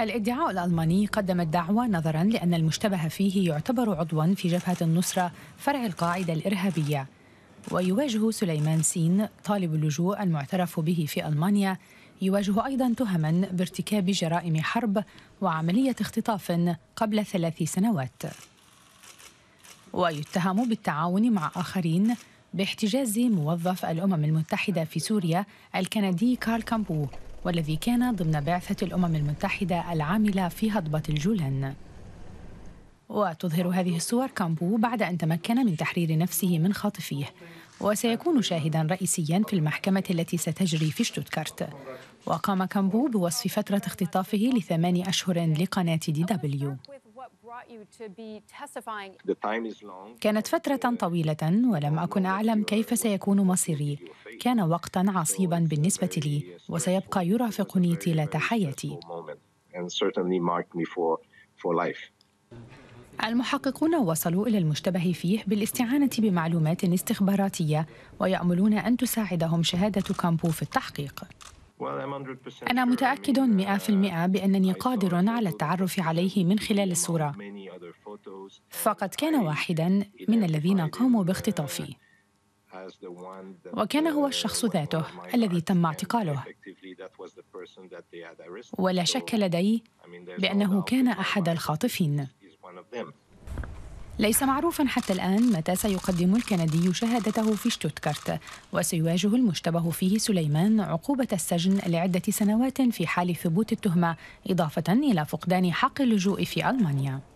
الادعاء الألماني قدم الدعوى نظرا لأن المشتبه فيه يعتبر عضوا في جبهة النصرة فرع القاعدة الإرهابية ويواجه سليمان سين طالب اللجوء المعترف به في ألمانيا يواجه أيضا تهما بارتكاب جرائم حرب وعملية اختطاف قبل ثلاث سنوات ويتهم بالتعاون مع آخرين باحتجاز موظف الأمم المتحدة في سوريا الكندي كارل كامبو والذي كان ضمن بعثة الأمم المتحدة العاملة في هضبة الجولان وتظهر هذه الصور كامبو بعد أن تمكن من تحرير نفسه من خاطفيه وسيكون شاهدا رئيسيا في المحكمة التي ستجري في شتوتغارت وقام كامبو بوصف فترة اختطافه لثمان أشهر لقناة دي دبليو كانت فترة طويلة ولم أكن أعلم كيف سيكون مصيري كان وقتا عصيبا بالنسبة لي وسيبقى يرافقني طيلة حياتي المحققون وصلوا إلى المشتبه فيه بالاستعانة بمعلومات استخباراتية ويأملون أن تساعدهم شهادة كامبو في التحقيق أنا متأكد مئة في المئة بأنني قادر على التعرف عليه من خلال الصورة فقد كان واحدا من الذين قاموا باختطافي وكان هو الشخص ذاته الذي تم اعتقاله ولا شك لدي بانه كان احد الخاطفين ليس معروفا حتى الان متى سيقدم الكندي شهادته في شتوتغارت وسيواجه المشتبه فيه سليمان عقوبه السجن لعده سنوات في حال ثبوت التهمه اضافه الى فقدان حق اللجوء في المانيا